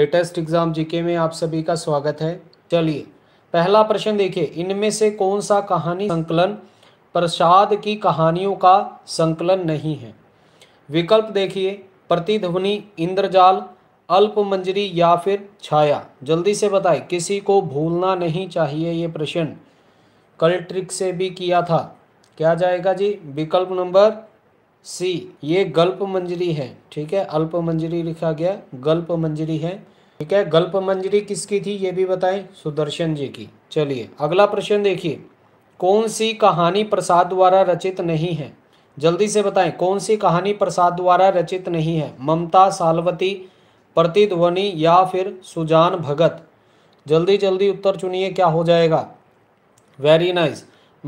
latest exam GK में आप सभी का स्वागत है चलिए पहला प्रश्न देखिए इनमें से कौन सा कहानी संकलन प्रसाद की कहानियों का संकलन नहीं है विकल्प देखिए प्रतिध्वनि इंद्रजाल अल्प मंजरी या फिर छाया जल्दी से बताएं किसी को भूलना नहीं चाहिए ये प्रश्न कल ट्रिक से भी किया था क्या जाएगा जी विकल्प नंबर सी ये गल्प मंजरी है ठीक है अल्प मंजरी लिखा गया गल्प मंजरी है ठीक है गल्प मंजरी किसकी थी ये भी बताएं सुदर्शन जी की चलिए अगला प्रश्न देखिए कौन सी कहानी प्रसाद द्वारा रचित नहीं है जल्दी से बताएं कौन सी कहानी प्रसाद द्वारा रचित नहीं है ममता सालवती प्रतिध्वनि या फिर सुजान भगत जल्दी जल्दी उत्तर चुनिए क्या हो जाएगा वेरी नाइस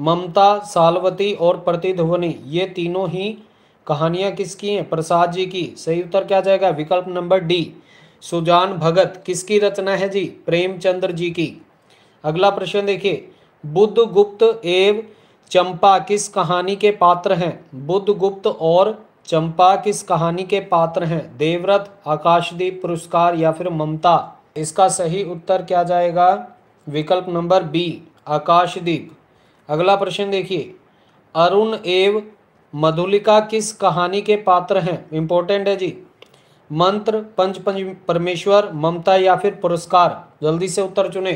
ममता सालवती और प्रतिध्वनि ये तीनों ही कहानियां किसकी हैं प्रसाद जी की सही उत्तर क्या जाएगा विकल्प नंबर डी सुजान भगत किसकी रचना है जी प्रेमचंद्र जी की अगला प्रश्न देखिए बुद्ध गुप्त एव चंपा किस कहानी के पात्र हैं बुद्ध गुप्त और चंपा किस कहानी के पात्र हैं देवव्रत आकाशदीप पुरस्कार या फिर ममता इसका सही उत्तर क्या जाएगा विकल्प नंबर बी आकाशदीप अगला प्रश्न देखिए अरुण एव मधुलिका किस कहानी के पात्र हैं इंपॉर्टेंट है जी मंत्र पंच पंच परमेश्वर ममता या फिर पुरस्कार जल्दी से उत्तर चुने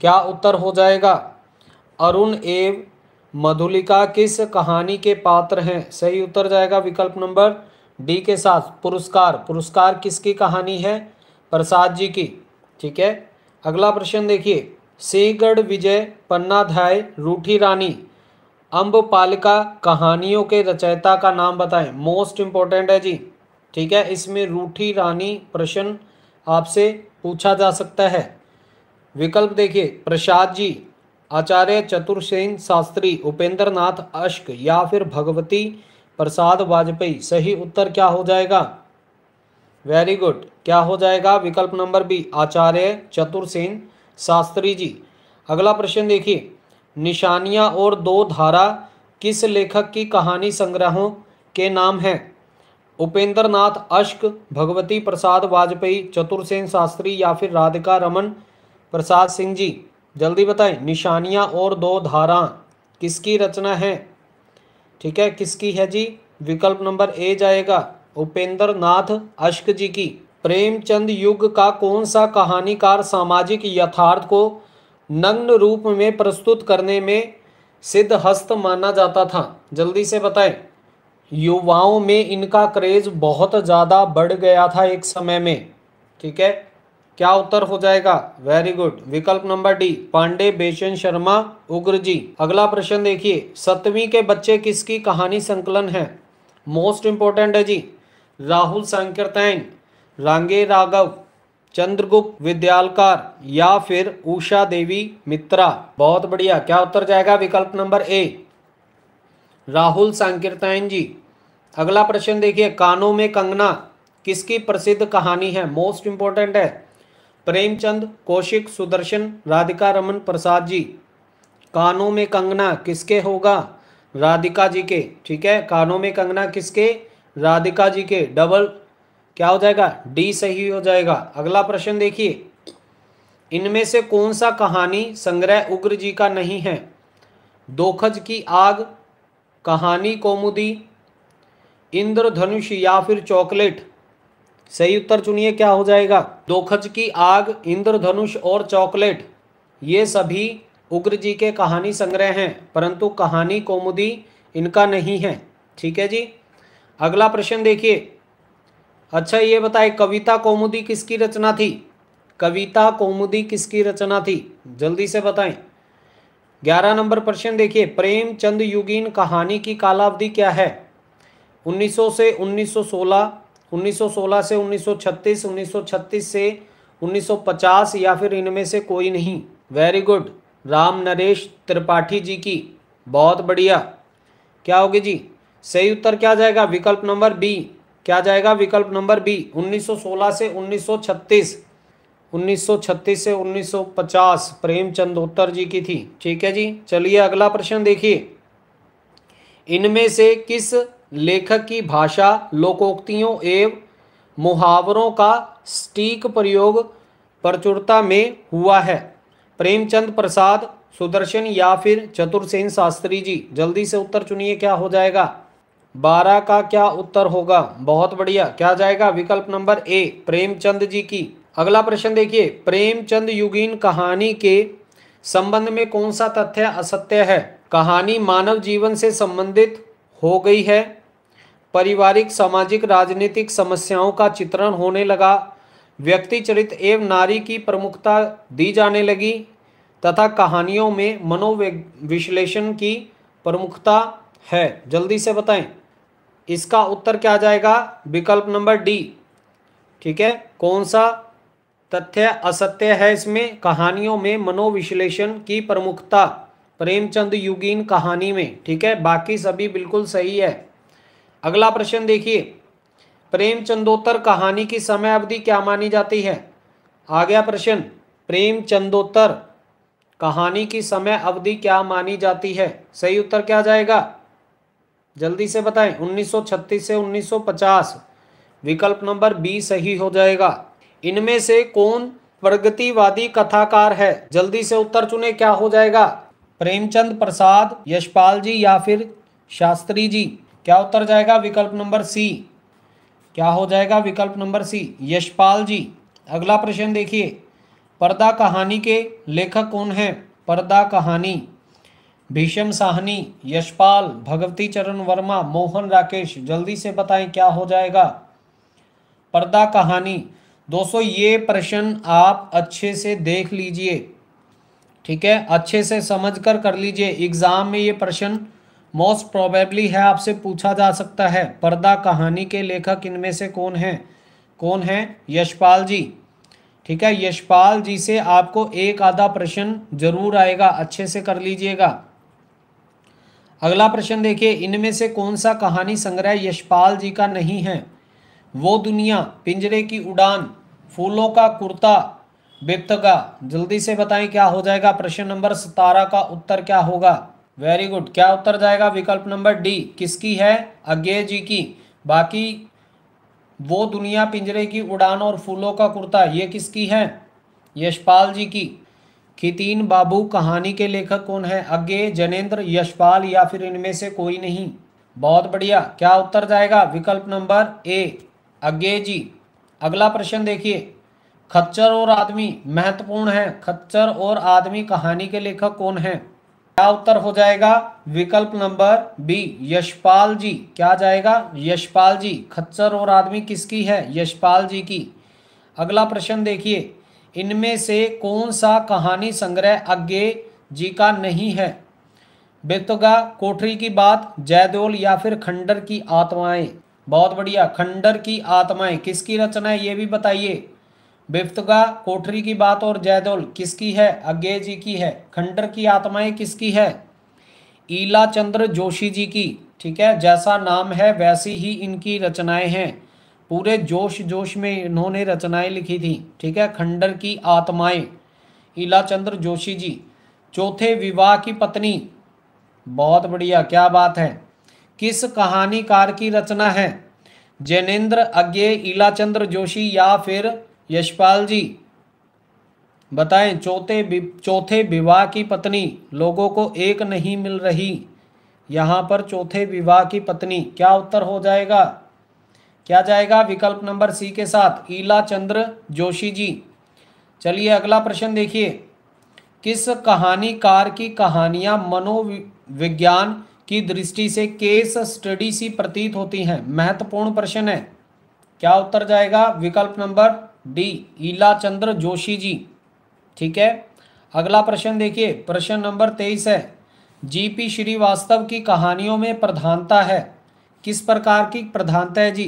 क्या उत्तर हो जाएगा अरुण एव मधुलिका किस कहानी के पात्र हैं सही उत्तर जाएगा विकल्प नंबर डी के साथ पुरस्कार पुरस्कार किसकी कहानी है प्रसाद जी की ठीक है अगला प्रश्न देखिए सिंहगढ़ विजय पन्नाध्याय रूठी रानी अम्ब पालिका कहानियों के रचयिता का नाम बताएं मोस्ट इम्पोर्टेंट है जी ठीक है इसमें रूठी रानी प्रश्न आपसे पूछा जा सकता है विकल्प देखिए प्रसाद जी आचार्य चतुर्सेन शास्त्री उपेंद्र नाथ अश्क या फिर भगवती प्रसाद वाजपेयी सही उत्तर क्या हो जाएगा वेरी गुड क्या हो जाएगा विकल्प नंबर बी आचार्य चतुर्सेन शास्त्री जी अगला प्रश्न देखिए निशानियां और दो धारा किस लेखक की कहानी संग्रहों के नाम हैं उपेंद्र नाथ अश्क भगवती प्रसाद वाजपेयी चतुरसेन शास्त्री या फिर राधिका रमन प्रसाद सिंह जी जल्दी बताएं निशानियाँ और दो धारा किसकी रचना है ठीक है किसकी है जी विकल्प नंबर ए जाएगा उपेंद्र नाथ अश्क जी की प्रेमचंद युग का कौन सा कहानीकार सामाजिक यथार्थ को नग्न रूप में प्रस्तुत करने में सिद्ध हस्त माना जाता था जल्दी से बताएं युवाओं में इनका क्रेज बहुत ज़्यादा बढ़ गया था एक समय में ठीक है क्या उत्तर हो जाएगा वेरी गुड विकल्प नंबर डी पांडे बेचन शर्मा उग्र जी अगला प्रश्न देखिए सतवीं के बच्चे किसकी कहानी संकलन है मोस्ट इंपॉर्टेंट है जी राहुल संकीर्तन रांगे राघव चंद्रगुप्त विद्यालकार या फिर उषा देवी मित्रा बहुत बढ़िया क्या उत्तर जाएगा विकल्प नंबर ए राहुल सांकीर्तायन जी अगला प्रश्न देखिए कानों में कंगना किसकी प्रसिद्ध कहानी है मोस्ट इंपॉर्टेंट है प्रेमचंद कौशिक सुदर्शन राधिका रमन प्रसाद जी कानों में कंगना किसके होगा राधिका जी के ठीक है कानों में कंगना किसके राधिका जी के डबल क्या हो जाएगा डी सही हो जाएगा अगला प्रश्न देखिए इनमें से कौन सा कहानी संग्रह उग्र जी का नहीं है दोखज की आग कहानी कौमुदी इंद्रधनुष या फिर चॉकलेट सही उत्तर चुनिए क्या हो जाएगा दोखज की आग इंद्रधनुष और चॉकलेट ये सभी उग्र जी के कहानी संग्रह हैं परंतु कहानी कौमुदी इनका नहीं है ठीक है जी अगला प्रश्न देखिए अच्छा ये बताए कविता कौमुदी किसकी रचना थी कविता कौमुदी किसकी रचना थी जल्दी से बताएं ग्यारह नंबर प्रश्न देखिए प्रेमचंद युगीन कहानी की कालावधि क्या है 1900 से 1916 1916 से 1936 1936 से 1950 या फिर इनमें से कोई नहीं वेरी गुड राम नरेश त्रिपाठी जी की बहुत बढ़िया क्या होगी जी सही उत्तर क्या जाएगा विकल्प नंबर बी क्या जाएगा विकल्प नंबर बी 1916 से 1936 1936 से 1950 प्रेमचंद उत्तर जी की थी ठीक है जी चलिए अगला प्रश्न देखिए इनमें से किस लेखक की भाषा लोकोक्तियों एवं मुहावरों का स्टीक प्रयोग प्रचुरता में हुआ है प्रेमचंद प्रसाद सुदर्शन या फिर चतुर्सेन शास्त्री जी जल्दी से उत्तर चुनिए क्या हो जाएगा बारह का क्या उत्तर होगा बहुत बढ़िया क्या जाएगा विकल्प नंबर ए प्रेमचंद जी की अगला प्रश्न देखिए प्रेमचंद युगीन कहानी के संबंध में कौन सा तथ्य असत्य है कहानी मानव जीवन से संबंधित हो गई है पारिवारिक सामाजिक राजनीतिक समस्याओं का चित्रण होने लगा व्यक्ति चरित एवं नारी की प्रमुखता दी जाने लगी तथा कहानियों में मनोविश्लेषण की प्रमुखता है जल्दी से बताएं इसका उत्तर क्या जाएगा विकल्प नंबर डी ठीक है कौन सा तथ्य असत्य है इसमें कहानियों में मनोविश्लेषण की प्रमुखता प्रेमचंद युगीन कहानी में ठीक है बाकी सभी बिल्कुल सही है अगला प्रश्न देखिए प्रेमचंदोत्तर कहानी की समय अवधि क्या मानी जाती है आ गया प्रश्न प्रेमचंदोत्तर कहानी की समय अवधि क्या मानी जाती है सही उत्तर क्या जाएगा जल्दी से बताएं 1936 से 1950 विकल्प नंबर बी सही हो जाएगा इनमें से कौन प्रगतिवादी कथाकार है जल्दी से उत्तर चुने क्या हो जाएगा प्रेमचंद प्रसाद यशपाल जी या फिर शास्त्री जी क्या उत्तर जाएगा विकल्प नंबर सी क्या हो जाएगा विकल्प नंबर सी यशपाल जी अगला प्रश्न देखिए पर्दा कहानी के लेखक कौन हैं पर्दा कहानी भीषम साहनी यशपाल भगवती चरण वर्मा मोहन राकेश जल्दी से बताएं क्या हो जाएगा पर्दा कहानी दोस्तों ये प्रश्न आप अच्छे से देख लीजिए ठीक है अच्छे से समझ कर कर लीजिए एग्ज़ाम में ये प्रश्न मोस्ट प्रोबेबली है आपसे पूछा जा सकता है पर्दा कहानी के लेखक इनमें से कौन है कौन है यशपाल जी ठीक है यशपाल जी से आपको एक आधा प्रश्न जरूर आएगा अच्छे से कर लीजिएगा अगला प्रश्न देखिए इनमें से कौन सा कहानी संग्रह यशपाल जी का नहीं है वो दुनिया पिंजरे की उड़ान फूलों का कुर्ता बेतगा जल्दी से बताएं क्या हो जाएगा प्रश्न नंबर सतारह का उत्तर क्या होगा वेरी गुड क्या उत्तर जाएगा विकल्प नंबर डी किसकी है अज्ञे जी की बाकी वो दुनिया पिंजरे की उड़ान और फूलों का कुर्ता ये किसकी है यशपाल जी की खितीन बाबू कहानी के लेखक कौन है अज्ञे जनेन्द्र यशपाल या फिर इनमें से कोई नहीं बहुत बढ़िया क्या उत्तर जाएगा विकल्प नंबर ए अज्ञे जी अगला प्रश्न देखिए खच्चर और आदमी महत्वपूर्ण है खच्चर और आदमी कहानी के लेखक कौन है क्या उत्तर हो जाएगा विकल्प नंबर बी यशपाल जी क्या जाएगा यशपाल जी खच्चर और आदमी किसकी है यशपाल जी की अगला प्रश्न देखिए इनमें से कौन सा कहानी संग्रह अज्ञे जी का नहीं है बेतुगा कोठरी की बात जयदोल या फिर खंडर की आत्माएं बहुत बढ़िया खंडर की आत्माएं किसकी रचना है ये भी बताइए बिफ्तगा कोठरी की बात और जयदोल किसकी है अज्ञे जी की है खंडर की आत्माएं किसकी है ईला चंद्र जोशी जी की ठीक है जैसा नाम है वैसी ही इनकी रचनाएं हैं पूरे जोश जोश में इन्होंने रचनाएं लिखी थी ठीक है खंडर की आत्माएं ईला चंद्र जोशी जी चौथे विवाह की पत्नी बहुत बढ़िया क्या बात है किस कहानीकार की रचना है जैनेन्द्र अज्ञे इलाचंद्र जोशी या फिर यशपाल जी बताएं चौथे चौथे विवाह की पत्नी लोगों को एक नहीं मिल रही यहाँ पर चौथे विवाह की पत्नी क्या उत्तर हो जाएगा क्या जाएगा विकल्प नंबर सी के साथ ईला चंद्र जोशी जी चलिए अगला प्रश्न देखिए किस कहानीकार की कहानियाँ मनोविज्ञान की दृष्टि से केस स्टडी सी प्रतीत होती हैं महत्वपूर्ण प्रश्न है क्या उत्तर जाएगा विकल्प नंबर डी ईला चंद्र जोशी जी ठीक है अगला प्रश्न देखिए प्रश्न नंबर तेईस है जीपी श्रीवास्तव की कहानियों में प्रधानता है किस प्रकार की प्रधानता है जी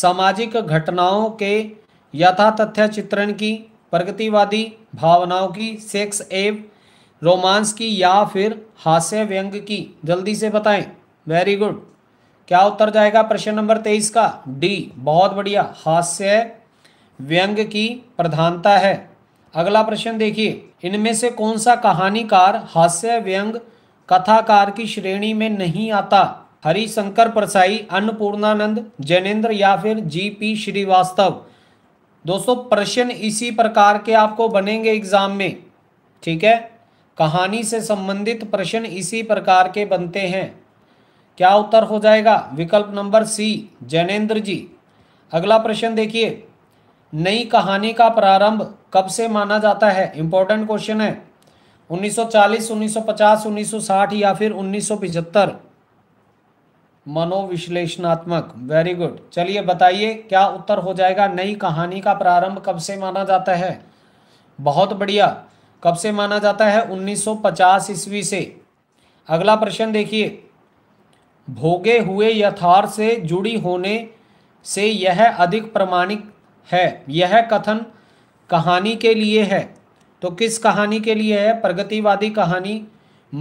सामाजिक घटनाओं के यथा तथ्य चित्रण की प्रगतिवादी भावनाओं की सेक्स एवं रोमांस की या फिर हास्य व्यंग की जल्दी से बताएं वेरी गुड क्या उत्तर जाएगा प्रश्न नंबर तेईस का डी बहुत बढ़िया हास्य व्यंग की प्रधानता है अगला प्रश्न देखिए इनमें से कौन सा कहानीकार हास्य व्यंग कथाकार की श्रेणी में नहीं आता हरिशंकर प्रसाई अन्नपूर्णानंद जैनेन्द्र या फिर जी पी श्रीवास्तव दोस्तों प्रश्न इसी प्रकार के आपको बनेंगे एग्जाम में ठीक है कहानी से संबंधित प्रश्न इसी प्रकार के बनते हैं क्या उत्तर हो जाएगा विकल्प नंबर सी जैनेन्द्र जी अगला प्रश्न देखिए नई कहानी का प्रारंभ कब से माना जाता है इंपॉर्टेंट क्वेश्चन है 1940, 1950, 1960 या फिर 1975 मनोविश्लेषणात्मक वेरी गुड चलिए बताइए क्या उत्तर हो जाएगा नई कहानी का प्रारंभ कब से माना जाता है बहुत बढ़िया कब से माना जाता है 1950 ईस्वी से अगला प्रश्न देखिए भोगे हुए यथार्थ से जुड़ी होने से यह अधिक प्रमाणिक है यह कथन कहानी के लिए है तो किस कहानी के लिए है प्रगतिवादी कहानी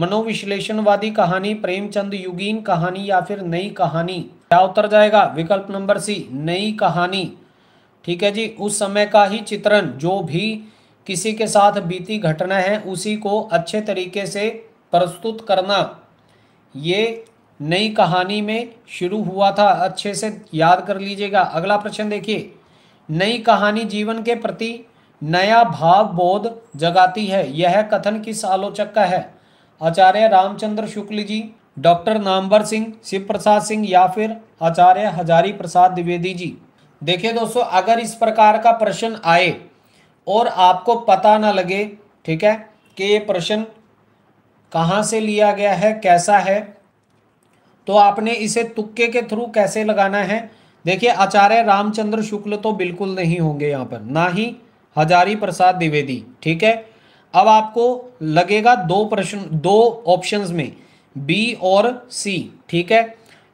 मनोविश्लेषणवादी कहानी प्रेमचंद युगीन कहानी या फिर नई कहानी क्या उत्तर जाएगा विकल्प नंबर सी नई कहानी ठीक है जी उस समय का ही चित्रण जो भी किसी के साथ बीती घटना है उसी को अच्छे तरीके से प्रस्तुत करना ये नई कहानी में शुरू हुआ था अच्छे से याद कर लीजिएगा अगला प्रश्न देखिए नई कहानी जीवन के प्रति नया भाव बोध जगाती है यह कथन किस आलोचक का है आचार्य रामचंद्र शुक्ल जी डॉक्टर नामवर सिंह शिव प्रसाद सिंह या फिर आचार्य हजारी प्रसाद द्विवेदी जी देखिए दोस्तों अगर इस प्रकार का प्रश्न आए और आपको पता ना लगे ठीक है कि ये प्रश्न कहाँ से लिया गया है कैसा है तो आपने इसे तुक्के के थ्रू कैसे लगाना है देखिए आचार्य रामचंद्र शुक्ल तो बिल्कुल नहीं होंगे यहाँ पर ना ही हजारी प्रसाद द्विवेदी ठीक है अब आपको लगेगा दो प्रश्न दो ऑप्शंस में बी और सी ठीक है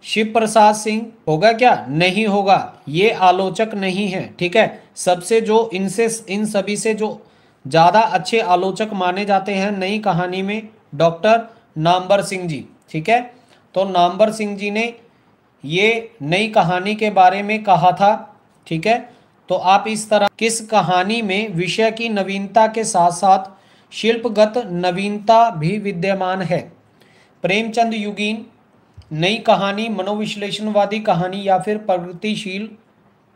शिव प्रसाद सिंह होगा क्या नहीं होगा ये आलोचक नहीं है ठीक है सबसे जो इनसे इन सभी से जो ज़्यादा अच्छे आलोचक माने जाते हैं नई कहानी में डॉक्टर नामबर सिंह जी ठीक है तो नामबर सिंह जी ने ये नई कहानी के बारे में कहा था ठीक है तो आप इस तरह किस कहानी में विषय की नवीनता के साथ साथ शिल्पगत नवीनता भी विद्यमान है प्रेमचंद युगीन नई कहानी मनोविश्लेषणवादी कहानी या फिर प्रगतिशील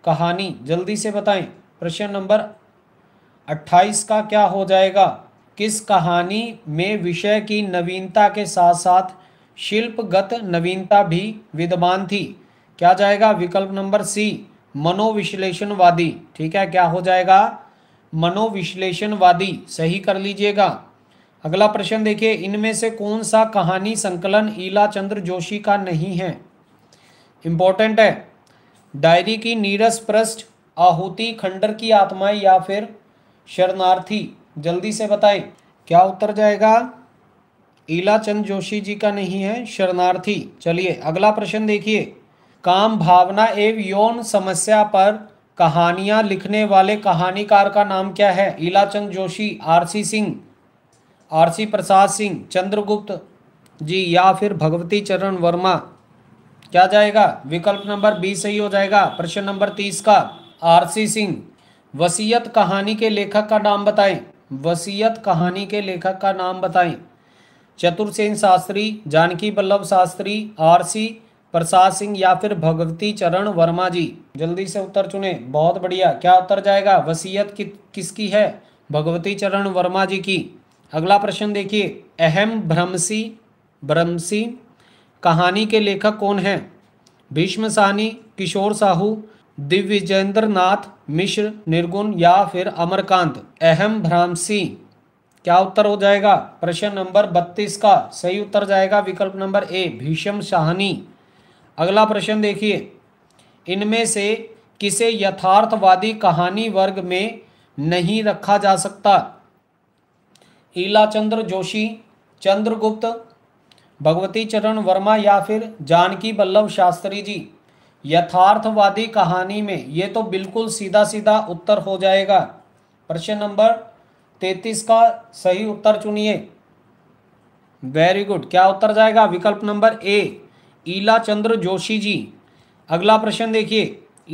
कहानी जल्दी से बताएं प्रश्न नंबर अट्ठाईस का क्या हो जाएगा किस कहानी में विषय की नवीनता के साथ साथ शिल्पगत नवीनता भी विद्यमान थी क्या जाएगा विकल्प नंबर सी मनोविश्लेषणवादी ठीक है क्या हो जाएगा मनोविश्लेषणवादी सही कर लीजिएगा अगला प्रश्न देखिए इनमें से कौन सा कहानी संकलन ईला चंद्र जोशी का नहीं है इम्पोर्टेंट है डायरी की नीरस पृष्ठ आहुति खंडर की आत्माएं या फिर शरणार्थी जल्दी से बताएं क्या उत्तर जाएगा ईला चंद जोशी जी का नहीं है शरणार्थी चलिए अगला प्रश्न देखिए काम भावना एवं यौन समस्या पर कहानियां लिखने वाले कहानीकार का नाम क्या है ईला चंद जोशी आरसी सिंह आरसी प्रसाद सिंह चंद्रगुप्त जी या फिर भगवती चरण वर्मा क्या जाएगा विकल्प नंबर बी सही हो जाएगा प्रश्न नंबर तीस का आरसी सिंह वसीयत कहानी के लेखक का नाम बताएं वसीयत कहानी के लेखक का नाम बताएं सेन शास्त्री जानकी बल्लभ शास्त्री आरसी प्रसाद सिंह या फिर भगवती चरण वर्मा जी जल्दी से उत्तर चुने बहुत बढ़िया क्या उत्तर जाएगा वसीयत कि, किसकी है भगवती चरण वर्मा जी की अगला प्रश्न देखिए अहम भ्रमसी भ्रमसी कहानी के लेखक कौन हैं भीष्म साहनी किशोर साहू दिव्यजेंद्र नाथ मिश्र निर्गुण या फिर अमरकांत अहम भ्रामसी क्या उत्तर हो जाएगा प्रश्न नंबर बत्तीस का सही उत्तर जाएगा विकल्प नंबर ए भीषम साहनी अगला प्रश्न देखिए इनमें से किसे यथार्थवादी कहानी वर्ग में नहीं रखा जा सकता ईला चंद्र जोशी चंद्रगुप्त भगवती चरण वर्मा या फिर जानकी बल्लभ शास्त्री जी यथार्थवादी कहानी में ये तो बिल्कुल सीधा सीधा उत्तर हो जाएगा प्रश्न नंबर तैतीस का सही उत्तर चुनिए वेरी गुड क्या उत्तर जाएगा विकल्प नंबर ए ईला चंद्र जोशी जी अगला प्रश्न देखिए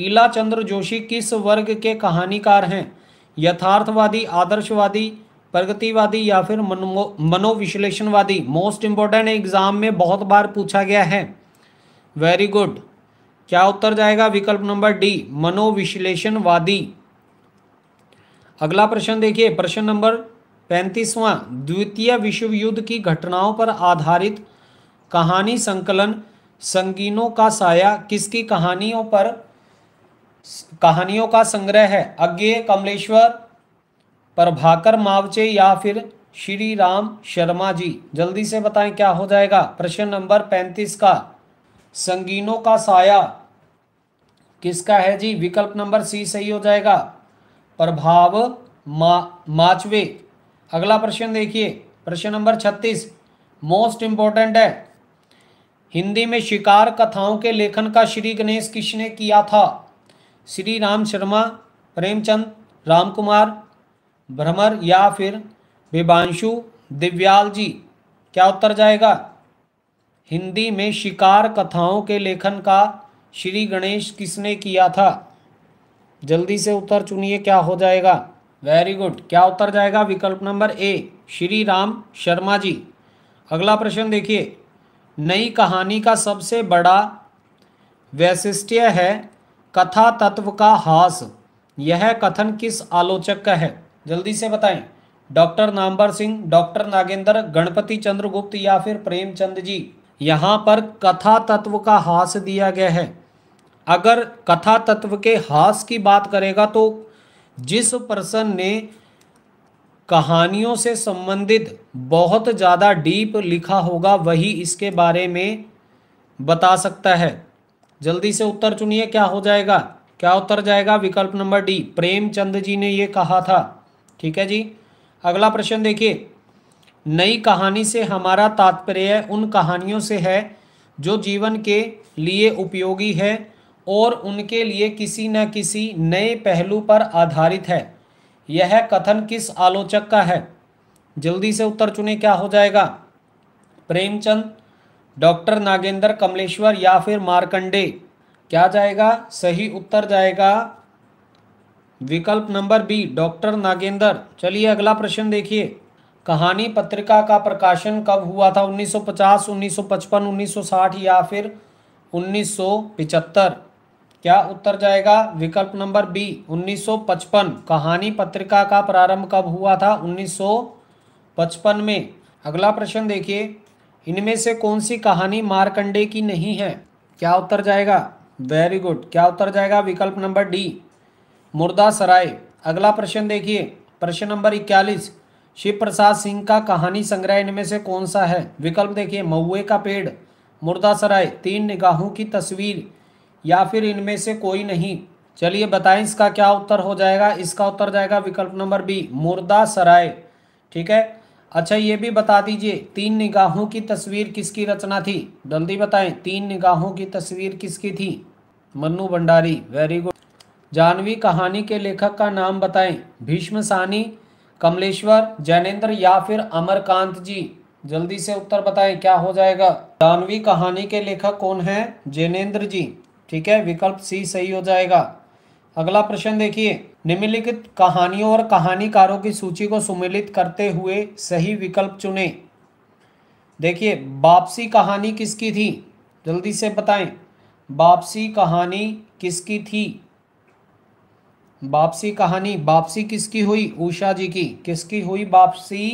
ईला चंद्र जोशी किस वर्ग के कहानीकार हैं यथार्थवादी आदर्शवादी प्रगतिवादी या फिर मनोविश्लेषणवादी मोस्ट इंपॉर्टेंट एग्जाम में बहुत बार पूछा गया है वेरी गुड क्या उत्तर जाएगा विकल्प नंबर डी मनोविश्लेषणवादी अगला प्रश्न देखिए प्रश्न नंबर पैंतीसवा द्वितीय विश्व युद्ध की घटनाओं पर आधारित कहानी संकलन संगीनों का साया किसकी कहानियों पर कहानियों का संग्रह है अज्ञे कमलेश्वर प्रभाकर मावचे या फिर श्री राम शर्मा जी जल्दी से बताएं क्या हो जाएगा प्रश्न नंबर पैंतीस का संगीनों का साया किसका है जी विकल्प नंबर सी सही हो जाएगा प्रभाव मा माचवे अगला प्रश्न देखिए प्रश्न नंबर छत्तीस मोस्ट इम्पोर्टेंट है हिंदी में शिकार कथाओं के लेखन का श्री गणेश किसने किया था श्री राम शर्मा प्रेमचंद राम कुमार भ्रमर या फिर विभांशु दिव्याल जी क्या उत्तर जाएगा हिंदी में शिकार कथाओं के लेखन का श्री गणेश किसने किया था जल्दी से उत्तर चुनिए क्या हो जाएगा वेरी गुड क्या उत्तर जाएगा विकल्प नंबर ए श्री राम शर्मा जी अगला प्रश्न देखिए नई कहानी का सबसे बड़ा वैशिष्ट्य है कथा तत्व का हास यह कथन किस आलोचक का है जल्दी से बताएं डॉक्टर नामबर सिंह डॉक्टर नागेंद्र गणपति चंद्रगुप्त या फिर प्रेमचंद जी यहाँ पर कथा तत्व का हास दिया गया है अगर कथा तत्व के हास की बात करेगा तो जिस पर्सन ने कहानियों से संबंधित बहुत ज़्यादा डीप लिखा होगा वही इसके बारे में बता सकता है जल्दी से उत्तर चुनिए क्या हो जाएगा क्या उत्तर जाएगा विकल्प नंबर डी प्रेमचंद जी ने ये कहा था ठीक है जी अगला प्रश्न देखिए नई कहानी से हमारा तात्पर्य उन कहानियों से है जो जीवन के लिए उपयोगी है और उनके लिए किसी न किसी नए पहलू पर आधारित है यह कथन किस आलोचक का है जल्दी से उत्तर चुने क्या हो जाएगा प्रेमचंद डॉक्टर नागेंद्र कमलेश्वर या फिर मार्कंडे क्या जाएगा सही उत्तर जाएगा विकल्प नंबर बी डॉक्टर नागेंद्र चलिए अगला प्रश्न देखिए कहानी पत्रिका का प्रकाशन कब हुआ था 1950, 1955, 1960 या फिर 1975 क्या उत्तर जाएगा विकल्प नंबर बी 1955 कहानी पत्रिका का प्रारंभ कब हुआ था 1955 में अगला प्रश्न देखिए इनमें से कौन सी कहानी मारकंडे की नहीं है क्या उत्तर जाएगा वेरी गुड क्या उत्तर जाएगा विकल्प नंबर डी मुर्दा सराय अगला प्रश्न देखिए प्रश्न नंबर इक्यालीस शिव प्रसाद सिंह का कहानी संग्रह इनमें से कौन सा है विकल्प देखिए महुए का पेड़ मुर्दा सराय तीन निगाहों की तस्वीर या फिर इनमें से कोई नहीं चलिए बताएं इसका क्या उत्तर हो जाएगा इसका उत्तर जाएगा विकल्प नंबर बी मुर्दा सराय ठीक है अच्छा ये भी बता दीजिए तीन निगाहों की तस्वीर किसकी रचना थी जल्दी बताएं तीन निगाहों की तस्वीर किसकी थी मन्नू भंडारी वेरी गुड जानवी कहानी के लेखक का नाम बताएं भीष्म सानी कमलेश्वर जैनेन्द्र या फिर अमरकांत जी जल्दी से उत्तर बताएं क्या हो जाएगा जानवी कहानी के लेखक कौन है जैनेन्द्र जी ठीक है विकल्प सी सही हो जाएगा अगला प्रश्न देखिए निम्नलिखित कहानियों और कहानीकारों की सूची को सुमिलित करते हुए सही विकल्प चुने देखिए वापसी कहानी किसकी थी जल्दी से बताएं वापसी कहानी किसकी थी वापसी कहानी वापसी किसकी हुई उषा जी की किसकी हुई वापसी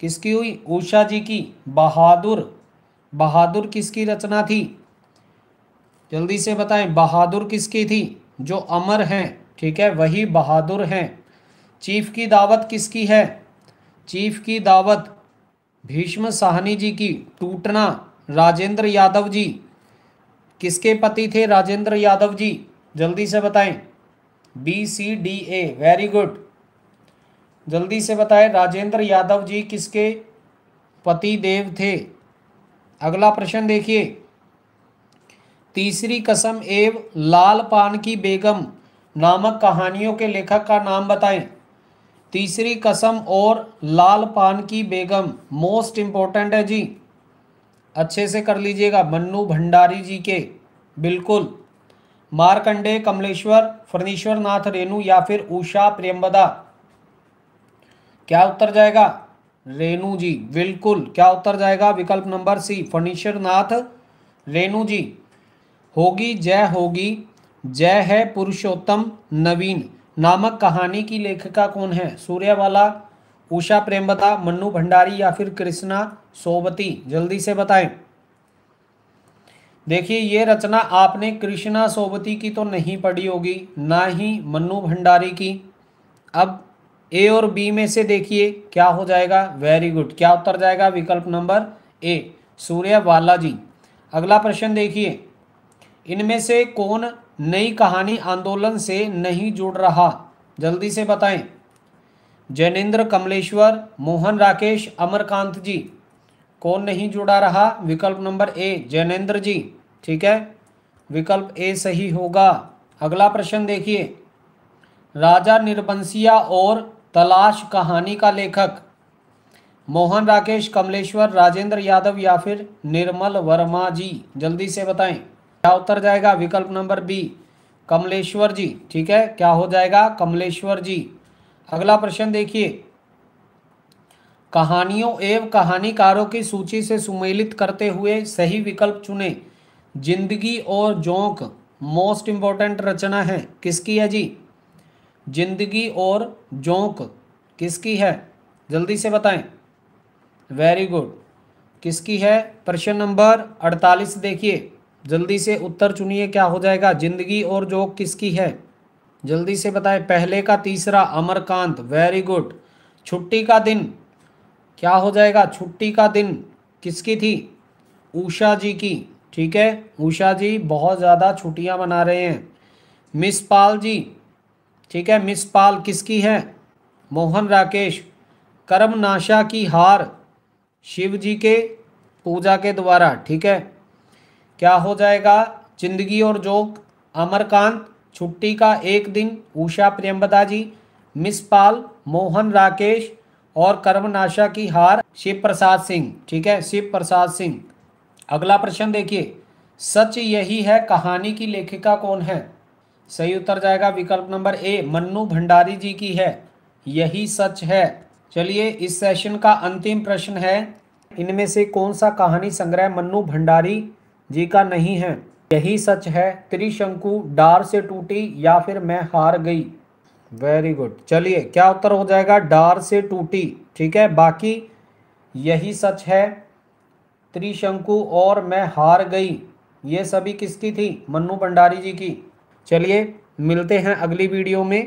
किसकी हुई उषा जी की बहादुर बहादुर किसकी रचना थी जल्दी से बताएं बहादुर किसकी थी जो अमर हैं ठीक है वही बहादुर हैं चीफ की दावत किसकी है चीफ की दावत भीष्म साहनी जी की टूटना राजेंद्र यादव जी किसके पति थे राजेंद्र यादव जी जल्दी से बताएं B C D A very good जल्दी से बताएं राजेंद्र यादव जी किसके पति देव थे अगला प्रश्न देखिए तीसरी कसम एव लाल पान की बेगम नामक कहानियों के लेखक का नाम बताएं तीसरी कसम और लाल पान की बेगम मोस्ट इम्पोर्टेंट है जी अच्छे से कर लीजिएगा मन्नू भंडारी जी के बिल्कुल मारकंडे कमलेश्वर फर्नीश्वर नाथ रेणु या फिर उषा प्रेमबदा क्या उत्तर जाएगा रेणु जी बिल्कुल क्या उत्तर जाएगा विकल्प नंबर सी फर्नीश्वर नाथ रेणु जी होगी जय होगी जय है पुरुषोत्तम नवीन नामक कहानी की लेखिका कौन है सूर्यवाला उषा प्रेमबदा मन्नू भंडारी या फिर कृष्णा सोबती जल्दी से बताएं देखिए ये रचना आपने कृष्णा सोबती की तो नहीं पढ़ी होगी ना ही मन्नू भंडारी की अब ए और बी में से देखिए क्या हो जाएगा वेरी गुड क्या उत्तर जाएगा विकल्प नंबर ए सूर्य बालाजी अगला प्रश्न देखिए इनमें से कौन नई कहानी आंदोलन से नहीं जुड़ रहा जल्दी से बताएं जैनेन्द्र कमलेश्वर मोहन राकेश अमरकांत जी कौन नहीं जुड़ा रहा विकल्प नंबर ए जैनेन्द्र जी ठीक है विकल्प ए सही होगा अगला प्रश्न देखिए राजा निर्बंसिया और तलाश कहानी का लेखक मोहन राकेश कमलेश्वर राजेंद्र यादव या फिर निर्मल वर्मा जी जल्दी से बताएं क्या उत्तर जाएगा विकल्प नंबर बी कमलेश्वर जी ठीक है क्या हो जाएगा कमलेश्वर जी अगला प्रश्न देखिए कहानियों एवं कहानीकारों की सूची से सुमेलित करते हुए सही विकल्प चुने जिंदगी और जोंक मोस्ट इम्पॉर्टेंट रचना है किसकी है जी जिंदगी और जोंक किसकी है जल्दी से बताएं वेरी गुड किसकी है प्रश्न नंबर अड़तालीस देखिए जल्दी से उत्तर चुनिए क्या हो जाएगा जिंदगी और जोंक किसकी है जल्दी से बताएं पहले का तीसरा अमरकांत वेरी गुड छुट्टी का दिन क्या हो जाएगा छुट्टी का दिन किसकी थी उषा जी की ठीक है उषा जी बहुत ज़्यादा छुट्टियां मना रहे हैं मिस पाल जी ठीक है मिस पाल किसकी है मोहन राकेश कर्म नाशा की हार शिव जी के पूजा के द्वारा ठीक है क्या हो जाएगा जिंदगी और जोक अमरकांत छुट्टी का एक दिन उषा प्रियम्बदा जी मिस पाल मोहन राकेश और कर्मनाशा की हार शिव प्रसाद सिंह ठीक है शिव प्रसाद सिंह अगला प्रश्न देखिए सच यही है कहानी की लेखिका कौन है सही उत्तर जाएगा विकल्प नंबर ए मन्नू भंडारी जी की है यही सच है चलिए इस सेशन का अंतिम प्रश्न है इनमें से कौन सा कहानी संग्रह मन्नू भंडारी जी का नहीं है यही सच है त्रिशंकु डार से टूटी या फिर मैं हार गई वेरी गुड चलिए क्या उत्तर हो जाएगा डार से टूटी ठीक है बाकी यही सच है त्रिशंकु और मैं हार गई ये सभी किसकी थी मन्नू भंडारी जी की चलिए मिलते हैं अगली वीडियो में